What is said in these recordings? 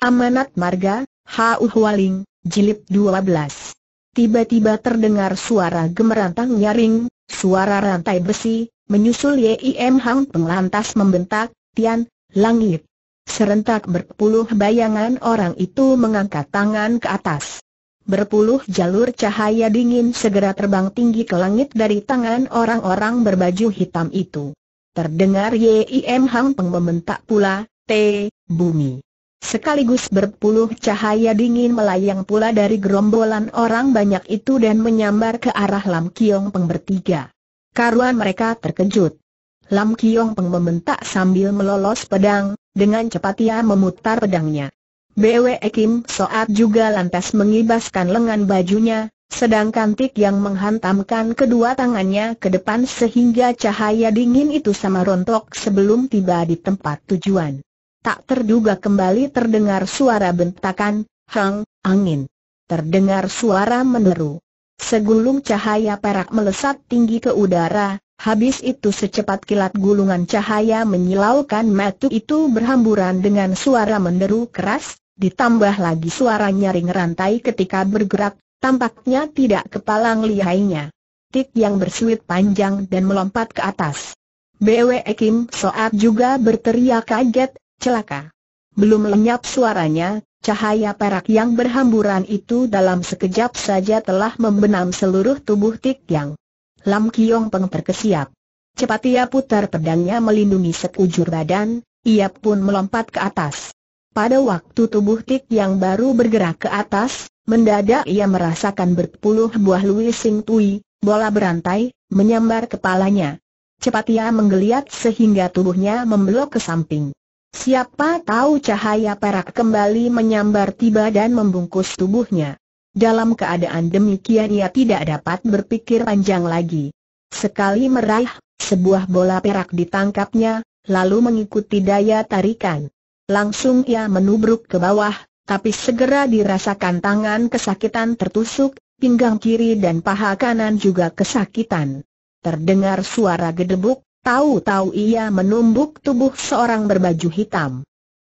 Amanat Marga, H.U. Hualing, Jilid 12. Tiba-tiba terdengar suara gemerantang nyaring, suara rantai besi, menyusul Yim Hang penglantas membentak, Tian, langit. Serentak berpuluh bayangan orang itu mengangkat tangan ke atas. Berpuluh jalur cahaya dingin segera terbang tinggi ke langit dari tangan orang-orang berbaju hitam itu. Terdengar Yim Hang peng membentak pula, T, bumi. Sekaligus berpuluh cahaya dingin melayang pula dari gerombolan orang banyak itu dan menyambar ke arah Lam Kiong Peng bertiga. Karuan mereka terkejut. Lam Kiong Peng membentak sambil melolos pedang, dengan cepat ia memutar pedangnya. Bwe Kim Soat juga lantas mengibaskan lengan bajunya, sedangkan Tik yang menghantamkan kedua tangannya ke depan sehingga cahaya dingin itu sama rontok sebelum tiba di tempat tujuan tak terduga kembali terdengar suara bentakan, hang, angin. Terdengar suara meneru. Segulung cahaya perak melesat tinggi ke udara, habis itu secepat kilat gulungan cahaya menyilaukan metu itu berhamburan dengan suara meneru keras, ditambah lagi suara nyaring rantai ketika bergerak, tampaknya tidak kepalang lihainya. Tik yang bersuit panjang dan melompat ke atas. Bwe Kim Soat juga berteriak kaget, celaka. Belum lenyap suaranya, cahaya perak yang berhamburan itu dalam sekejap saja telah membenam seluruh tubuh Tik Yang. Lam Kiong Peng terkesiap. Cepat ia putar pedangnya melindungi sekujur badan, ia pun melompat ke atas. Pada waktu tubuh Tik Yang baru bergerak ke atas, mendadak ia merasakan berpuluh buah Lui Sing Tui, bola berantai, menyambar kepalanya. Cepat ia menggeliat sehingga tubuhnya membelok ke samping. Siapa tahu cahaya perak kembali menyambar tiba dan membungkus tubuhnya. Dalam keadaan demikian ia tidak dapat berpikir panjang lagi. Sekali meraih, sebuah bola perak ditangkapnya, lalu mengikuti daya tarikan. Langsung ia menubruk ke bawah, tapi segera dirasakan tangan kesakitan tertusuk, pinggang kiri dan paha kanan juga kesakitan. Terdengar suara gedebuk, Tahu-tahu ia menumbuk tubuh seorang berbaju hitam.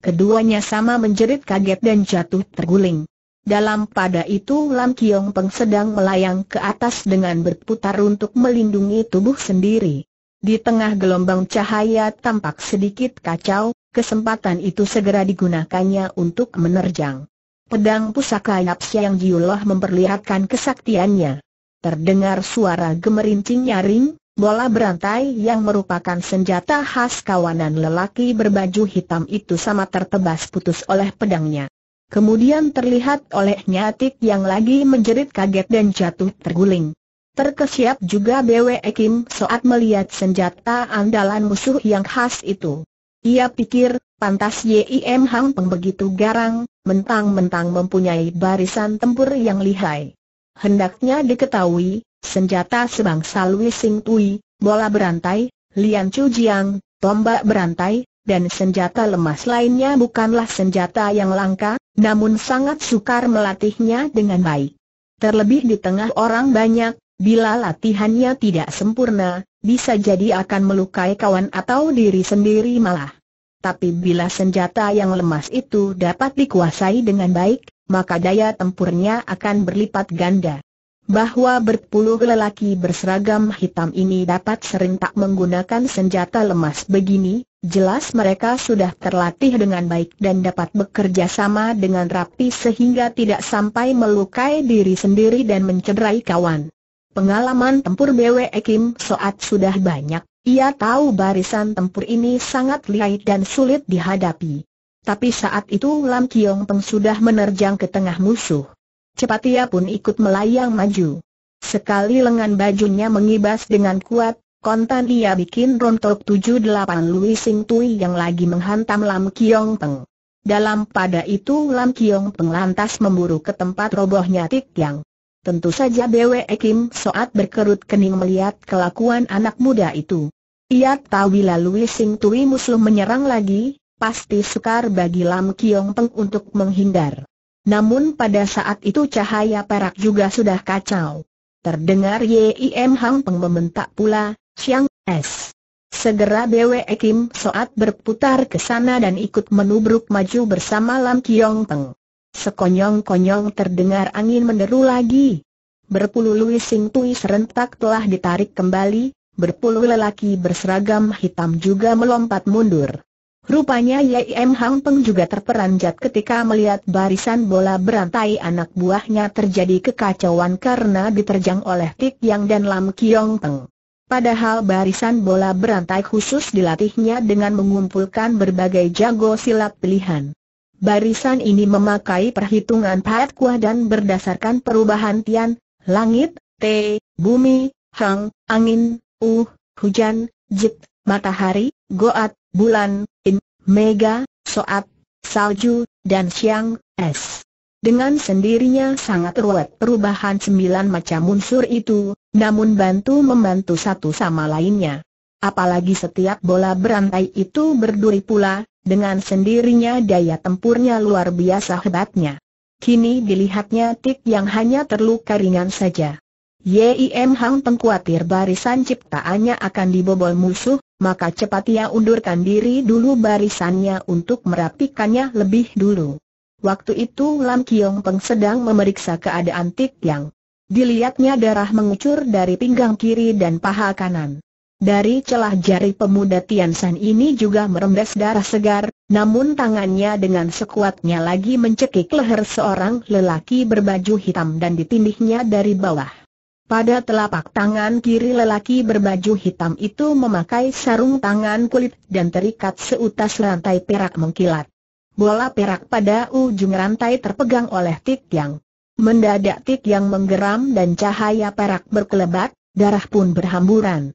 Keduanya sama menjerit kaget dan jatuh terguling. Dalam pada itu Lam Kiong Peng sedang melayang ke atas dengan berputar untuk melindungi tubuh sendiri. Di tengah gelombang cahaya tampak sedikit kacau, kesempatan itu segera digunakannya untuk menerjang. Pedang pusaka Yap Siang jiulah memperlihatkan kesaktiannya. Terdengar suara gemerincing nyaring, Bola berantai yang merupakan senjata khas kawanan lelaki berbaju hitam itu sama tertebas putus oleh pedangnya. Kemudian terlihat oleh nyatik yang lagi menjerit kaget dan jatuh terguling. Terkesiap juga BW Kim saat melihat senjata andalan musuh yang khas itu. Ia pikir, pantas Yim Hang Peng begitu garang, mentang-mentang mempunyai barisan tempur yang lihai. Hendaknya diketahui, senjata sebangsa Lui Sing Tui, bola berantai, Lian Chu Jiang, tombak berantai, dan senjata lemas lainnya bukanlah senjata yang langka, namun sangat sukar melatihnya dengan baik. Terlebih di tengah orang banyak, bila latihannya tidak sempurna, bisa jadi akan melukai kawan atau diri sendiri malah. Tapi bila senjata yang lemas itu dapat dikuasai dengan baik, maka daya tempurnya akan berlipat ganda bahwa berpuluh lelaki berseragam hitam ini dapat serentak menggunakan senjata lemas begini, jelas mereka sudah terlatih dengan baik dan dapat bekerja sama dengan rapi sehingga tidak sampai melukai diri sendiri dan mencederai kawan. Pengalaman tempur BW Ekim saat sudah banyak, ia tahu barisan tempur ini sangat lihai dan sulit dihadapi. Tapi saat itu Lam Kiong Peng sudah menerjang ke tengah musuh. Cepat ia pun ikut melayang maju. Sekali lengan bajunya mengibas dengan kuat, kontan ia bikin rontok 78 Lui Sing Tui yang lagi menghantam Lam Kiong Peng. Dalam pada itu Lam Kiong Peng lantas memburu ke tempat robohnya Tik Yang. Tentu saja Bwe Kim Soat berkerut kening melihat kelakuan anak muda itu. Ia tahu bila Lui Sing Tui musuh menyerang lagi, pasti sukar bagi Lam Kiong Peng untuk menghindar. Namun pada saat itu cahaya perak juga sudah kacau. Terdengar Yim Hang Peng membentak pula, Siang S. Segera Bwe Kim Soat berputar ke sana dan ikut menubruk maju bersama Lam Kiong Peng. Sekonyong-konyong terdengar angin menderu lagi. Berpuluh Louis Sing Tui serentak telah ditarik kembali, berpuluh lelaki berseragam hitam juga melompat mundur. Rupanya Yim Hang Peng juga terperanjat ketika melihat barisan bola berantai anak buahnya terjadi kekacauan karena diterjang oleh Tik Yang dan Lam Kiong Peng. Padahal barisan bola berantai khusus dilatihnya dengan mengumpulkan berbagai jago silat pilihan. Barisan ini memakai perhitungan pahat kuah dan berdasarkan perubahan tian, langit, T, bumi, hang, angin, U, hujan, jit, matahari, goat, bulan, in, mega, soat, salju, dan siang, es. Dengan sendirinya sangat ruwet perubahan sembilan macam unsur itu, namun bantu-membantu satu sama lainnya. Apalagi setiap bola berantai itu berduri pula, dengan sendirinya daya tempurnya luar biasa hebatnya. Kini dilihatnya Tik yang hanya terluka ringan saja. Yim Hang pengkhawatir barisan ciptaannya akan dibobol musuh, maka cepat ia undurkan diri dulu barisannya untuk merapikannya lebih dulu. Waktu itu Lam Kiong Peng sedang memeriksa keadaan Tik Yang. Dilihatnya darah mengucur dari pinggang kiri dan paha kanan. Dari celah jari pemuda Tian San ini juga merembes darah segar, namun tangannya dengan sekuatnya lagi mencekik leher seorang lelaki berbaju hitam dan ditindihnya dari bawah. Pada telapak tangan kiri lelaki berbaju hitam itu memakai sarung tangan kulit dan terikat seutas rantai perak mengkilat. Bola perak pada ujung rantai terpegang oleh Tik Yang. Mendadak Tik Yang menggeram dan cahaya perak berkelebat, darah pun berhamburan.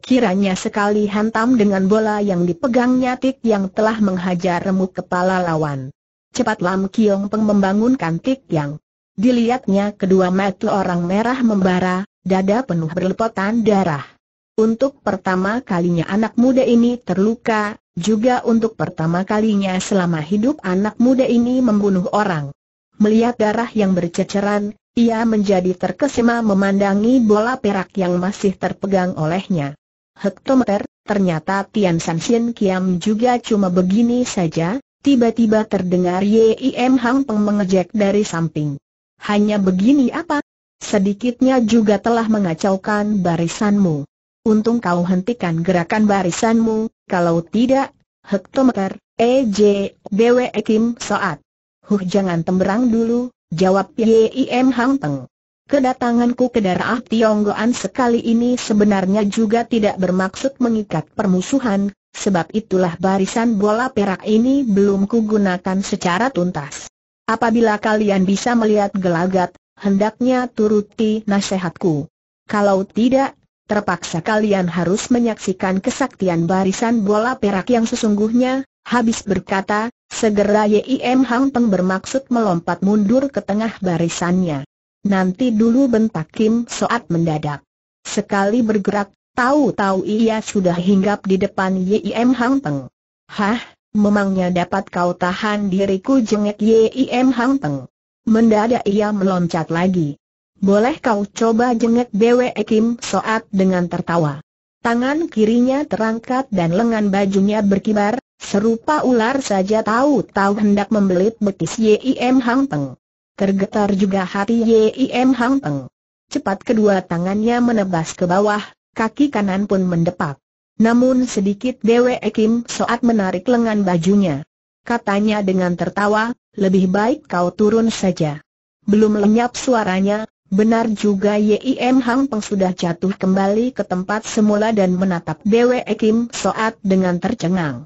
Kiranya sekali hantam dengan bola yang dipegangnya Tik Yang telah menghajar remuk kepala lawan. Cepat Lam Kiong Peng membangunkan Tik Yang. Dilihatnya kedua mata orang merah membara, dada penuh berlepotan darah. Untuk pertama kalinya anak muda ini terluka, juga untuk pertama kalinya selama hidup anak muda ini membunuh orang. Melihat darah yang berceceran, ia menjadi terkesima memandangi bola perak yang masih terpegang olehnya. Hektometer, ternyata Tian San Xin Kiam juga cuma begini saja, tiba-tiba terdengar Yim Hang Peng mengejek dari samping hanya begini apa? Sedikitnya juga telah mengacaukan barisanmu. Untung kau hentikan gerakan barisanmu, kalau tidak, hektometer, EJ, BW e Kim Soat. Huh jangan temberang dulu, jawab YIM Hang Teng. Kedatanganku ke darah Tionggoan sekali ini sebenarnya juga tidak bermaksud mengikat permusuhan, sebab itulah barisan bola perak ini belum kugunakan secara tuntas. Apabila kalian bisa melihat gelagat, hendaknya turuti nasihatku. Kalau tidak, terpaksa kalian harus menyaksikan kesaktian barisan bola perak yang sesungguhnya, habis berkata, segera Yim Hang Peng bermaksud melompat mundur ke tengah barisannya. Nanti dulu bentak Kim Soat mendadak. Sekali bergerak, tahu-tahu ia sudah hinggap di depan Yim Hang Peng. Hah, Memangnya dapat kau tahan diriku jengek Yim Hang Peng. Mendadak ia meloncat lagi. Boleh kau coba jengek Bwe Kim Soat dengan tertawa. Tangan kirinya terangkat dan lengan bajunya berkibar, serupa ular saja tahu-tahu hendak membelit betis Yim Hang Peng. Tergetar juga hati Yim Hang Peng. Cepat kedua tangannya menebas ke bawah, kaki kanan pun mendepak. Namun sedikit Dewe Ekim saat menarik lengan bajunya. Katanya dengan tertawa, lebih baik kau turun saja. Belum lenyap suaranya, benar juga Yim Hang Peng sudah jatuh kembali ke tempat semula dan menatap Dewe Ekim saat dengan tercengang.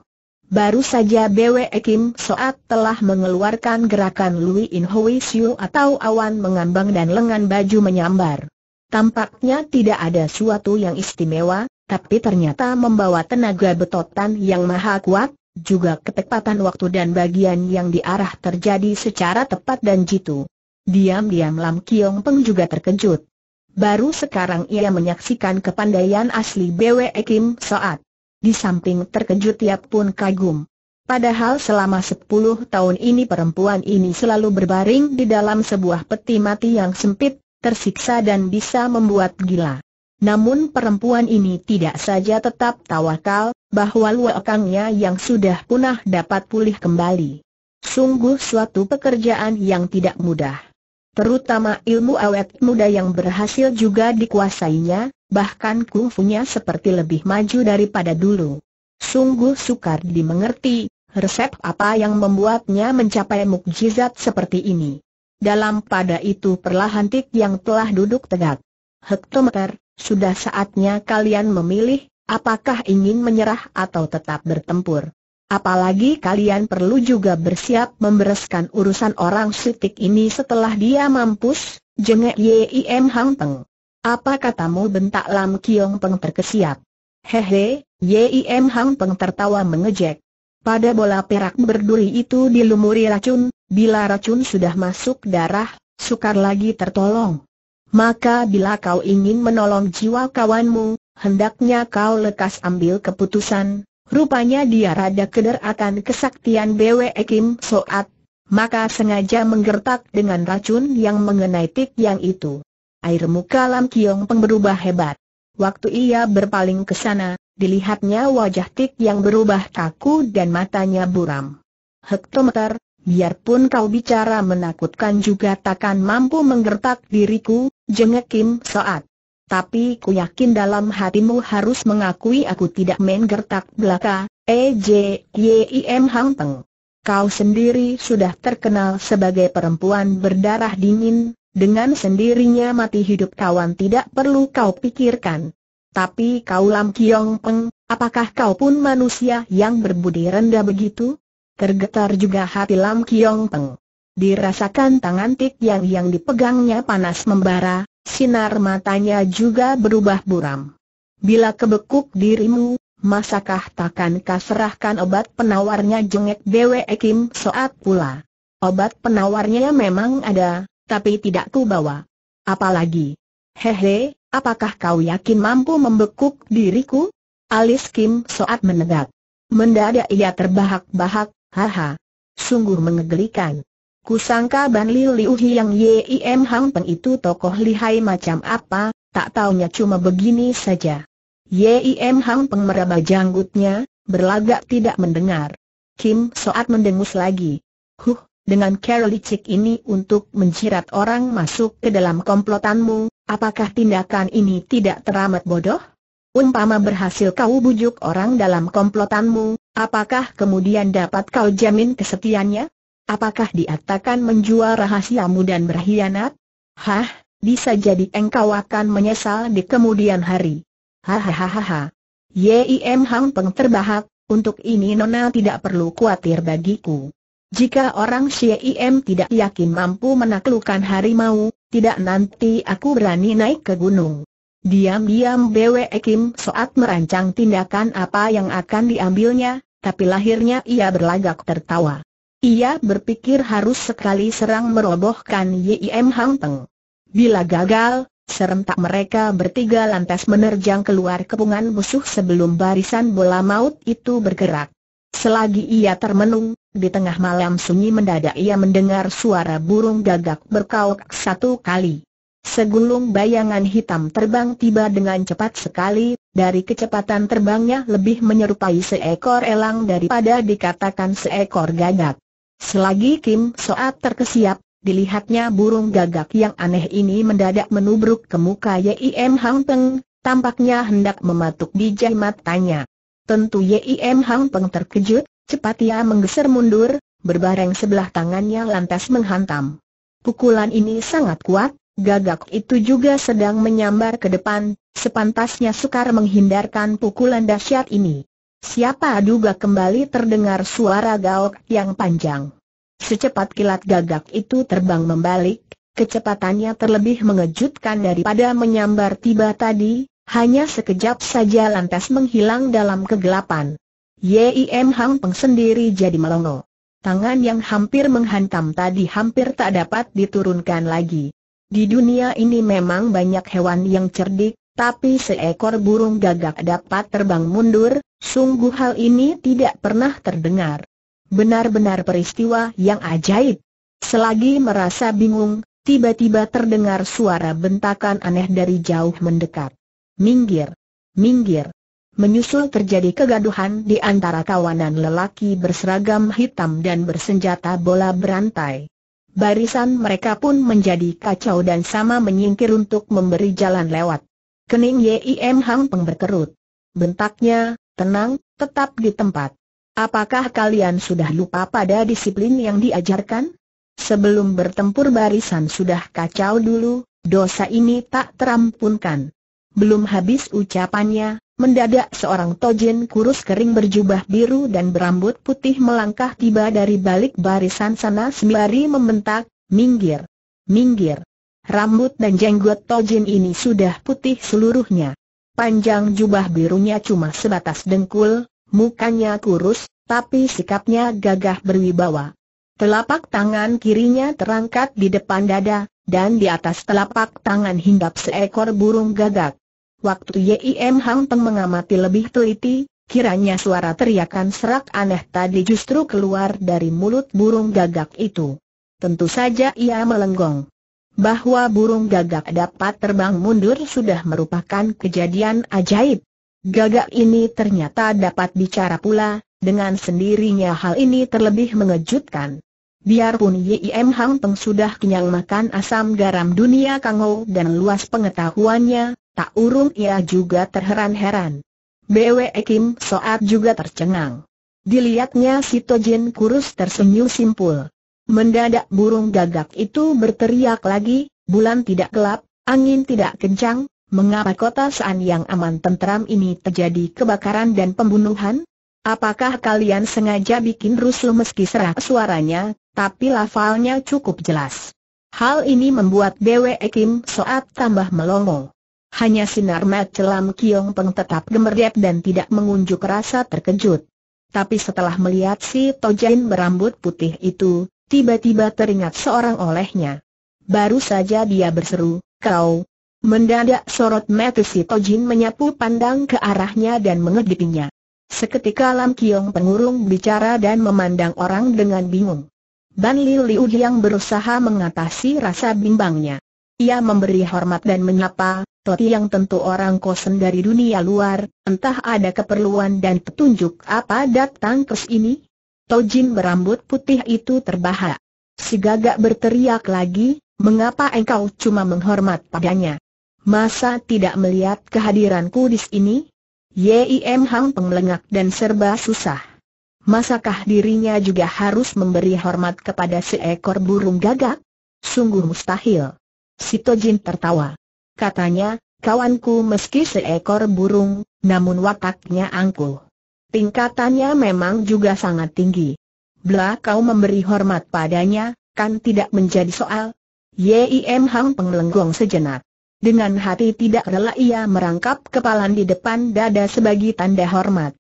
Baru saja Bwe Kim Soat telah mengeluarkan gerakan Lui In Hui Siu atau awan mengambang dan lengan baju menyambar. Tampaknya tidak ada suatu yang istimewa, tapi ternyata membawa tenaga betotan yang maha kuat, juga ketepatan waktu dan bagian yang diarah terjadi secara tepat dan jitu. Diam-diam Lam Kiong Peng juga terkejut. Baru sekarang ia menyaksikan kepandaian asli BW Kim Soat. Di samping terkejut tiap pun kagum. Padahal selama 10 tahun ini perempuan ini selalu berbaring di dalam sebuah peti mati yang sempit, tersiksa dan bisa membuat gila. Namun perempuan ini tidak saja tetap tawakal, bahwa luakangnya yang sudah punah dapat pulih kembali. Sungguh suatu pekerjaan yang tidak mudah. Terutama ilmu awet muda yang berhasil juga dikuasainya, bahkan kungfunya seperti lebih maju daripada dulu. Sungguh sukar dimengerti, resep apa yang membuatnya mencapai mukjizat seperti ini. Dalam pada itu perlahan Tik yang telah duduk tegak. Hektometer, sudah saatnya kalian memilih, apakah ingin menyerah atau tetap bertempur. Apalagi kalian perlu juga bersiap membereskan urusan orang sutik ini setelah dia mampus, jengek Yim Hang Peng. Apa katamu bentak Lam Kiong Peng terkesiap. Hehe, Yim Hang Peng tertawa mengejek. Pada bola perak berduri itu dilumuri racun, bila racun sudah masuk darah, sukar lagi tertolong. Maka bila kau ingin menolong jiwa kawanmu, hendaknya kau lekas ambil keputusan. Rupanya dia rada keder akan kesaktian Bwe Kim Soat, maka sengaja menggertak dengan racun yang mengenai tik yang itu. Air muka Lam Kiong Peng berubah hebat. Waktu ia berpaling ke sana, dilihatnya wajah tik yang berubah kaku dan matanya buram. Hektometer, Biarpun kau bicara menakutkan juga takkan mampu menggertak diriku, jengek Kim Saat. Tapi ku yakin dalam hatimu harus mengakui aku tidak main belaka, E J Y I M Hang Teng. Kau sendiri sudah terkenal sebagai perempuan berdarah dingin, dengan sendirinya mati hidup kawan tidak perlu kau pikirkan. Tapi kau Lam Kiong Peng, apakah kau pun manusia yang berbudi rendah begitu? Tergetar juga hati Lam Kiong Peng. Dirasakan tangan Tik Yang yang dipegangnya panas membara, sinar matanya juga berubah buram. Bila kebekuk dirimu, masakah takkan serahkan obat penawarnya jengek Dewe Kim Soat pula. Obat penawarnya memang ada, tapi tidak ku bawa. Apalagi, hehe, apakah kau yakin mampu membekuk diriku? Alis Kim saat menegak. Mendadak ia terbahak-bahak, Haha. Sungguh mengegelikan. Kusangka Ban Liu Liu yang Yim Hang Peng itu tokoh lihai macam apa, tak taunya cuma begini saja. Yim Hang Peng meraba janggutnya, berlagak tidak mendengar. Kim Soat mendengus lagi. Huh, dengan cara licik ini untuk menjerat orang masuk ke dalam komplotanmu, apakah tindakan ini tidak teramat bodoh? Umpama berhasil kau bujuk orang dalam komplotanmu, Apakah kemudian dapat kau jamin kesetiannya? Apakah diatakan menjual rahasiamu dan berkhianat? Hah, bisa jadi engkau akan menyesal di kemudian hari. Hahaha. Yim Hang Peng terbahak, untuk ini Nona tidak perlu khawatir bagiku. Jika orang Yim tidak yakin mampu menaklukkan harimau, tidak nanti aku berani naik ke gunung. Diam-diam Bwe Kim saat merancang tindakan apa yang akan diambilnya, tapi lahirnya ia berlagak tertawa. Ia berpikir harus sekali serang merobohkan Yim Hang Teng. Bila gagal, serentak mereka bertiga lantas menerjang keluar kepungan musuh sebelum barisan bola maut itu bergerak. Selagi ia termenung, di tengah malam sunyi mendadak ia mendengar suara burung gagak berkauk satu kali. Segulung bayangan hitam terbang tiba dengan cepat sekali, dari kecepatan terbangnya lebih menyerupai seekor elang daripada dikatakan seekor gagak. Selagi Kim Soat terkesiap, dilihatnya burung gagak yang aneh ini mendadak menubruk ke muka Yim Hang Teng, tampaknya hendak mematuk bijai matanya. Tentu Yim Hang Peng terkejut, cepat ia menggeser mundur, berbareng sebelah tangannya lantas menghantam. Pukulan ini sangat kuat, Gagak itu juga sedang menyambar ke depan, sepantasnya sukar menghindarkan pukulan dahsyat ini. Siapa duga kembali terdengar suara gaok yang panjang. Secepat kilat gagak itu terbang membalik, kecepatannya terlebih mengejutkan daripada menyambar tiba tadi, hanya sekejap saja lantas menghilang dalam kegelapan. Yim Hang Peng sendiri jadi melongo. Tangan yang hampir menghantam tadi hampir tak dapat diturunkan lagi. Di dunia ini memang banyak hewan yang cerdik, tapi seekor burung gagak dapat terbang mundur, sungguh hal ini tidak pernah terdengar. Benar-benar peristiwa yang ajaib. Selagi merasa bingung, tiba-tiba terdengar suara bentakan aneh dari jauh mendekat. Minggir! Minggir! Menyusul terjadi kegaduhan di antara kawanan lelaki berseragam hitam dan bersenjata bola berantai barisan mereka pun menjadi kacau dan sama menyingkir untuk memberi jalan lewat. Kening Yim Hang Peng berkerut. Bentaknya, tenang, tetap di tempat. Apakah kalian sudah lupa pada disiplin yang diajarkan? Sebelum bertempur barisan sudah kacau dulu, dosa ini tak terampunkan. Belum habis ucapannya, Mendadak seorang tojin kurus kering berjubah biru dan berambut putih melangkah tiba dari balik barisan sana sembari membentak, minggir, minggir. Rambut dan jenggot tojin ini sudah putih seluruhnya. Panjang jubah birunya cuma sebatas dengkul, mukanya kurus, tapi sikapnya gagah berwibawa. Telapak tangan kirinya terangkat di depan dada, dan di atas telapak tangan hinggap seekor burung gagak. Waktu Yim Hang Peng mengamati lebih teliti, kiranya suara teriakan serak aneh tadi justru keluar dari mulut burung gagak itu. Tentu saja ia melenggong. Bahwa burung gagak dapat terbang mundur sudah merupakan kejadian ajaib. Gagak ini ternyata dapat bicara pula, dengan sendirinya hal ini terlebih mengejutkan. Biarpun Yim Hang Peng sudah kenyang makan asam garam dunia kangou dan luas pengetahuannya, Tak urung ia juga terheran-heran. BW Kim Soat juga tercengang. Dilihatnya si Tojin kurus tersenyum simpul. Mendadak burung gagak itu berteriak lagi, bulan tidak gelap, angin tidak kencang, mengapa kota Saan yang aman tentram ini terjadi kebakaran dan pembunuhan? Apakah kalian sengaja bikin rusuh meski serak suaranya, tapi lafalnya cukup jelas? Hal ini membuat BW Kim Soat tambah melongo. Hanya sinar mat celam Kiong Peng tetap gemerdep dan tidak mengunjuk rasa terkejut. Tapi setelah melihat si tojin berambut putih itu, tiba-tiba teringat seorang olehnya. Baru saja dia berseru, kau. Mendadak sorot mata si Tojin menyapu pandang ke arahnya dan mengedipinya. Seketika Lam Kiong pengurung bicara dan memandang orang dengan bingung. Ban Li Liu yang berusaha mengatasi rasa bimbangnya. Ia memberi hormat dan menyapa, Toti yang tentu orang kosen dari dunia luar, entah ada keperluan dan petunjuk apa datang ke sini? Tojin berambut putih itu terbahak. Si gagak berteriak lagi, mengapa engkau cuma menghormat padanya? Masa tidak melihat kehadiranku di sini? Yim Hang pengelengak dan serba susah. Masakah dirinya juga harus memberi hormat kepada seekor burung gagak? Sungguh mustahil. Si Tojin tertawa katanya, kawanku meski seekor burung, namun wataknya angkuh. Tingkatannya memang juga sangat tinggi. Bela kau memberi hormat padanya, kan tidak menjadi soal. Yim Hang penglenggong sejenak. Dengan hati tidak rela ia merangkap kepalan di depan dada sebagai tanda hormat.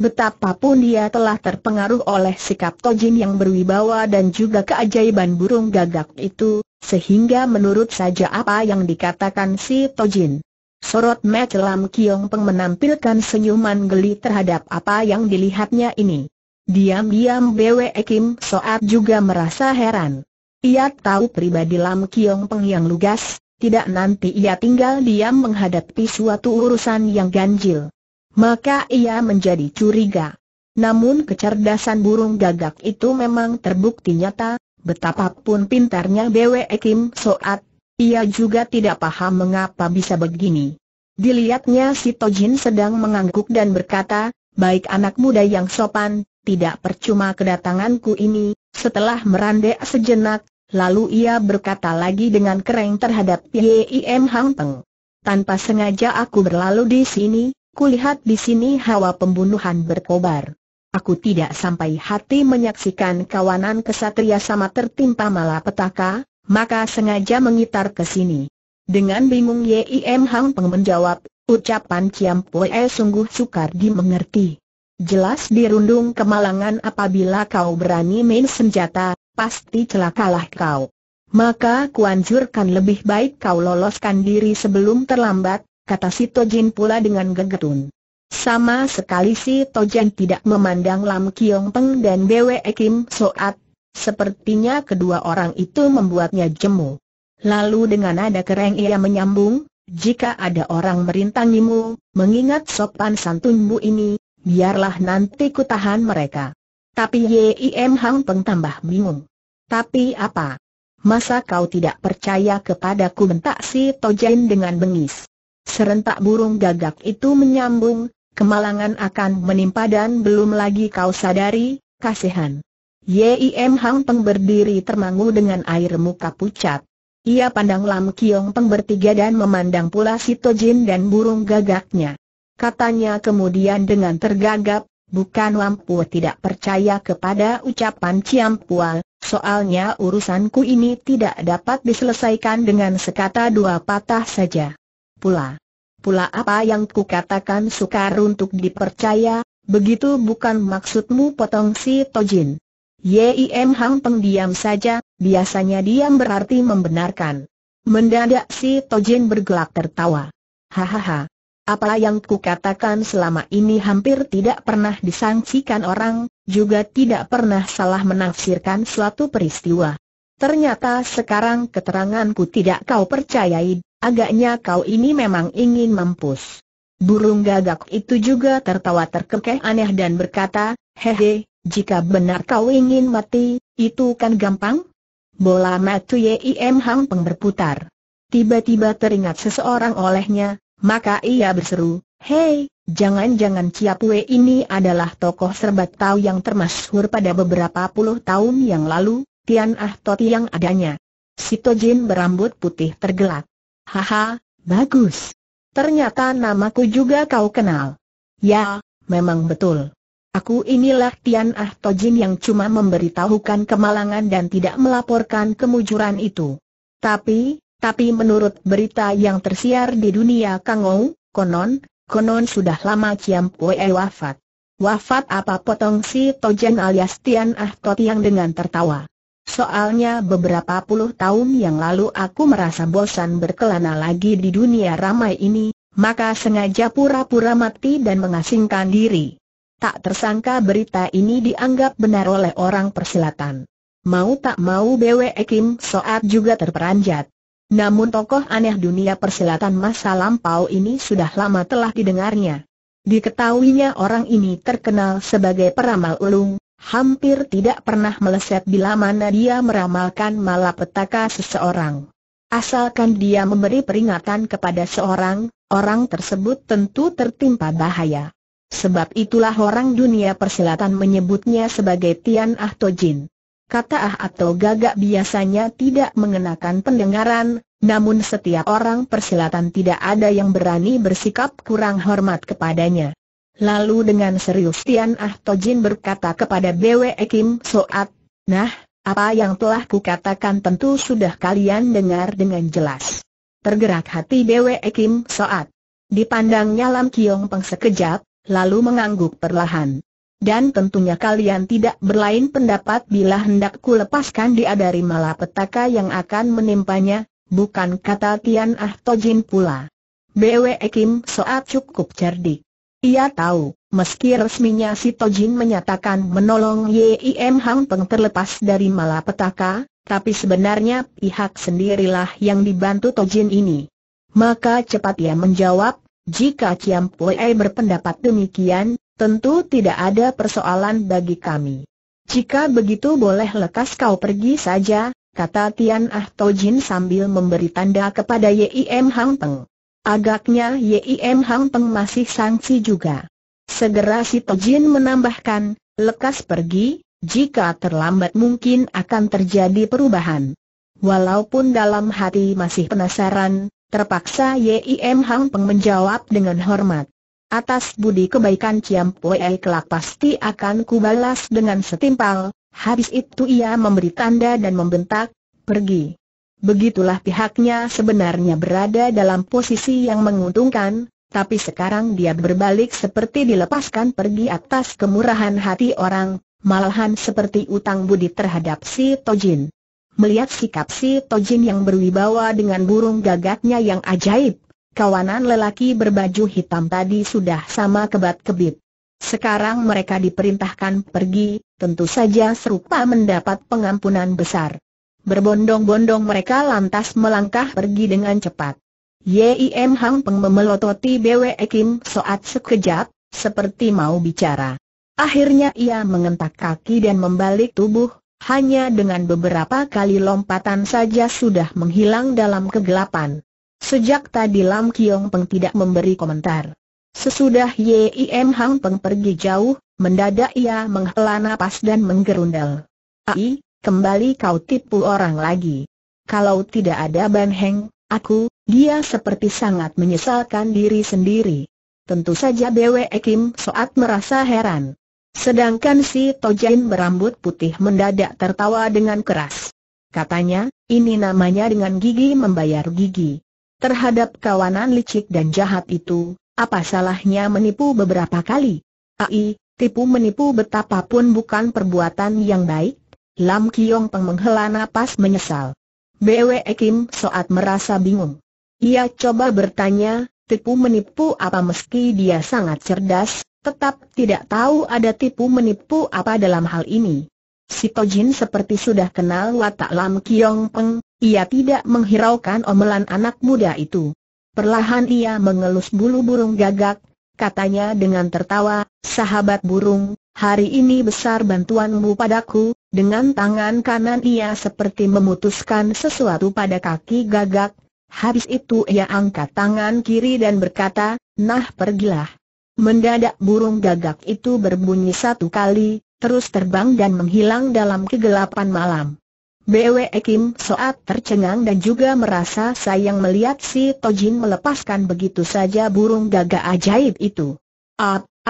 Betapapun dia telah terpengaruh oleh sikap Tojin yang berwibawa dan juga keajaiban burung gagak itu, sehingga menurut saja apa yang dikatakan si Tojin. Sorot mata Lam Kiong Peng menampilkan senyuman geli terhadap apa yang dilihatnya ini. Diam-diam Bwe Kim Soat juga merasa heran. Ia tahu pribadi Lam Kiong Peng yang lugas, tidak nanti ia tinggal diam menghadapi suatu urusan yang ganjil. Maka ia menjadi curiga. Namun kecerdasan burung gagak itu memang terbukti nyata, Betapapun pintarnya Bwe Kim Soat, ia juga tidak paham mengapa bisa begini. Dilihatnya si Tojin sedang mengangguk dan berkata, baik anak muda yang sopan, tidak percuma kedatanganku ini, setelah merandek sejenak, lalu ia berkata lagi dengan kering terhadap Im Hang Peng. Tanpa sengaja aku berlalu di sini, kulihat di sini hawa pembunuhan berkobar. Aku tidak sampai hati menyaksikan kawanan kesatria sama tertimpa malapetaka, maka sengaja mengitar ke sini. Dengan bingung Yim Hang Peng menjawab, ucapan Ciam Poe sungguh sukar dimengerti. Jelas dirundung kemalangan apabila kau berani main senjata, pasti celakalah kau. Maka kuanjurkan lebih baik kau loloskan diri sebelum terlambat, kata Sito Jin pula dengan gegetun. Sama sekali si Tojan tidak memandang Lam Kiong Peng dan Bwe Kim Soat, sepertinya kedua orang itu membuatnya jemu. Lalu dengan nada kereng ia menyambung, jika ada orang merintangimu, mengingat sopan santunmu ini, biarlah nanti kutahan mereka. Tapi Yim Hang Peng tambah bingung. Tapi apa? Masa kau tidak percaya kepadaku bentak si Tojen dengan bengis? Serentak burung gagak itu menyambung, kemalangan akan menimpa dan belum lagi kau sadari, kasihan. Yim Hang Peng berdiri termangu dengan air muka pucat. Ia pandang Lam Kiong Peng bertiga dan memandang pula si Jin dan burung gagaknya. Katanya kemudian dengan tergagap, bukan Lampu tidak percaya kepada ucapan Ciam Pual, soalnya urusanku ini tidak dapat diselesaikan dengan sekata dua patah saja. Pula, pula apa yang kukatakan sukar untuk dipercaya, begitu bukan maksudmu potong si Tojin. Yim Hang pendiam saja, biasanya diam berarti membenarkan. Mendadak si Tojin bergelak tertawa. Hahaha. Apa yang kukatakan selama ini hampir tidak pernah disangsikan orang, juga tidak pernah salah menafsirkan suatu peristiwa. Ternyata sekarang keteranganku tidak kau percayai, Agaknya kau ini memang ingin mampus. Burung gagak itu juga tertawa terkekeh aneh dan berkata, Hehe, jika benar kau ingin mati, itu kan gampang? Bola matu Yim Hang Peng berputar. Tiba-tiba teringat seseorang olehnya, maka ia berseru, Hei, jangan-jangan Ciapwe ini adalah tokoh serbat tahu yang termasyhur pada beberapa puluh tahun yang lalu, Tian Ah Toti yang adanya. Situ Jin berambut putih tergelak. Haha, bagus. Ternyata namaku juga kau kenal. Ya, memang betul. Aku inilah Tian Ah Tojin yang cuma memberitahukan kemalangan dan tidak melaporkan kemujuran itu. Tapi, tapi menurut berita yang tersiar di dunia Kangou, konon, konon sudah lama Ciam Wei wafat. Wafat apa potong si Tojin alias Tian Ah Tot yang dengan tertawa. Soalnya beberapa puluh tahun yang lalu aku merasa bosan berkelana lagi di dunia ramai ini, maka sengaja pura-pura mati dan mengasingkan diri. Tak tersangka berita ini dianggap benar oleh orang persilatan. Mau tak mau BW Kim Soat juga terperanjat. Namun tokoh aneh dunia persilatan masa lampau ini sudah lama telah didengarnya. Diketahuinya orang ini terkenal sebagai peramal ulung, hampir tidak pernah meleset bila mana dia meramalkan malapetaka seseorang. Asalkan dia memberi peringatan kepada seorang, orang tersebut tentu tertimpa bahaya. Sebab itulah orang dunia persilatan menyebutnya sebagai Tian Ah Tojin. Kata ah atau gagak biasanya tidak mengenakan pendengaran, namun setiap orang persilatan tidak ada yang berani bersikap kurang hormat kepadanya. Lalu dengan serius Tian Ah Tojin berkata kepada Bwe Kim Soat, Nah, apa yang telah kukatakan tentu sudah kalian dengar dengan jelas. Tergerak hati Bwe Kim Soat. Dipandangnya Lam Kiong Peng sekejap, lalu mengangguk perlahan. Dan tentunya kalian tidak berlain pendapat bila hendak ku lepaskan dia dari malapetaka yang akan menimpanya, bukan kata Tian Ah Tojin pula. Bwe Kim Soat cukup cerdik. Ia tahu, meski resminya si Tojin menyatakan menolong Yim Hang Peng terlepas dari malapetaka, tapi sebenarnya pihak sendirilah yang dibantu Tojin ini. Maka cepat ia menjawab, jika Chiam Pue berpendapat demikian, tentu tidak ada persoalan bagi kami. Jika begitu boleh lekas kau pergi saja, kata Tian Ah Tojin sambil memberi tanda kepada Yim Hang Peng. Agaknya Yim Hang Peng masih sangsi juga. Segera si Tojin menambahkan, lekas pergi, jika terlambat mungkin akan terjadi perubahan. Walaupun dalam hati masih penasaran, terpaksa Yim Hang Peng menjawab dengan hormat. Atas budi kebaikan Ciam Pue kelak pasti akan kubalas dengan setimpal, habis itu ia memberi tanda dan membentak, pergi. Begitulah pihaknya sebenarnya berada dalam posisi yang menguntungkan, tapi sekarang dia berbalik seperti dilepaskan pergi atas kemurahan hati orang, malahan seperti utang budi terhadap si Tojin. Melihat sikap si Tojin yang berwibawa dengan burung gagaknya yang ajaib, kawanan lelaki berbaju hitam tadi sudah sama kebat-kebit. Sekarang mereka diperintahkan pergi, tentu saja serupa mendapat pengampunan besar. Berbondong-bondong mereka lantas melangkah pergi dengan cepat. Yim Hang Peng memelototi Bwe Kim Soat sekejap, seperti mau bicara. Akhirnya ia mengentak kaki dan membalik tubuh, hanya dengan beberapa kali lompatan saja sudah menghilang dalam kegelapan. Sejak tadi Lam Kiong Peng tidak memberi komentar. Sesudah Yim Hang Peng pergi jauh, mendadak ia menghela nafas dan menggerundel. Ai, kembali kau tipu orang lagi. Kalau tidak ada Ban Heng, aku, dia seperti sangat menyesalkan diri sendiri. Tentu saja Bwe Kim Soat merasa heran. Sedangkan si Tojin berambut putih mendadak tertawa dengan keras. Katanya, ini namanya dengan gigi membayar gigi. Terhadap kawanan licik dan jahat itu, apa salahnya menipu beberapa kali? Ai, tipu menipu betapapun bukan perbuatan yang baik, Lam Kiong Peng menghela napas menyesal. Bwe Kim Soat merasa bingung. Ia coba bertanya, tipu menipu apa meski dia sangat cerdas, tetap tidak tahu ada tipu menipu apa dalam hal ini. Si Tojin seperti sudah kenal watak Lam Kiong Peng, ia tidak menghiraukan omelan anak muda itu. Perlahan ia mengelus bulu burung gagak, katanya dengan tertawa, sahabat burung, hari ini besar bantuanmu padaku, dengan tangan kanan ia seperti memutuskan sesuatu pada kaki gagak, habis itu ia angkat tangan kiri dan berkata, nah pergilah. Mendadak burung gagak itu berbunyi satu kali, terus terbang dan menghilang dalam kegelapan malam. Bwe Kim Soat tercengang dan juga merasa sayang melihat si Tojin melepaskan begitu saja burung gagak ajaib itu.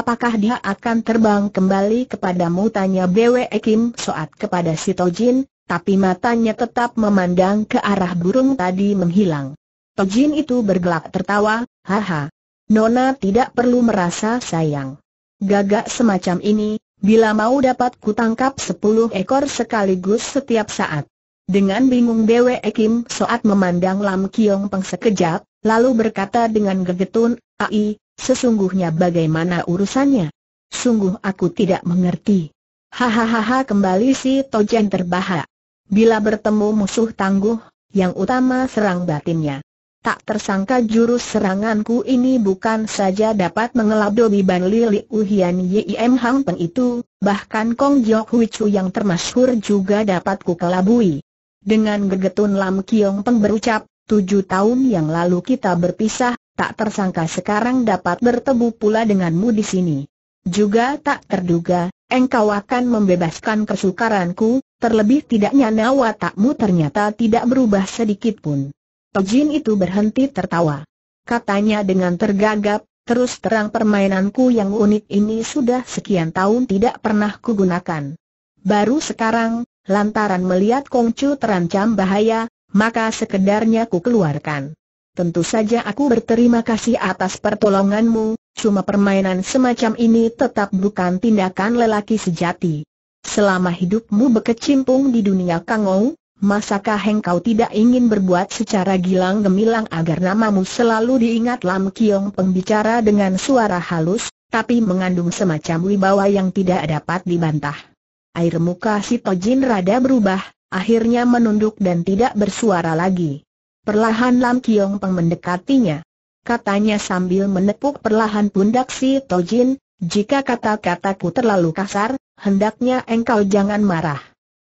Apakah dia akan terbang kembali kepadamu? Tanya Bwe Kim Soat kepada si Tojin, tapi matanya tetap memandang ke arah burung tadi menghilang. Tojin itu bergelak tertawa, haha. Nona tidak perlu merasa sayang. Gagak semacam ini, bila mau dapat kutangkap sepuluh ekor sekaligus setiap saat. Dengan bingung Bwe Kim Soat memandang Lam Kiong Peng sekejap, lalu berkata dengan gegetun, Ai, Sesungguhnya bagaimana urusannya? Sungguh aku tidak mengerti. Hahaha kembali si Tojen terbahak. Bila bertemu musuh tangguh, yang utama serang batinnya. Tak tersangka jurus seranganku ini bukan saja dapat mengelabui Ban Lili Uhian Yim Hang Peng itu, bahkan Kong Jok Hui Chu yang termasyhur juga dapat ku kelabui. Dengan gegetun Lam Kiong Peng berucap, tujuh tahun yang lalu kita berpisah, tak tersangka sekarang dapat bertemu pula denganmu di sini. Juga tak terduga, engkau akan membebaskan kesukaranku, terlebih tidaknya nawa takmu ternyata tidak berubah sedikit pun. Tojin itu berhenti tertawa. Katanya dengan tergagap, terus terang permainanku yang unik ini sudah sekian tahun tidak pernah kugunakan. Baru sekarang, lantaran melihat Kongcu terancam bahaya, maka sekedarnya ku keluarkan. Tentu saja aku berterima kasih atas pertolonganmu, cuma permainan semacam ini tetap bukan tindakan lelaki sejati. Selama hidupmu berkecimpung di dunia kangou, masakah engkau tidak ingin berbuat secara gilang gemilang agar namamu selalu diingat Lam Kiong pembicara dengan suara halus, tapi mengandung semacam wibawa yang tidak dapat dibantah. Air muka si Tojin rada berubah, akhirnya menunduk dan tidak bersuara lagi. Perlahan Lam Kiong Peng mendekatinya. Katanya sambil menepuk perlahan pundak si Tojin, jika kata-kataku terlalu kasar, hendaknya engkau jangan marah.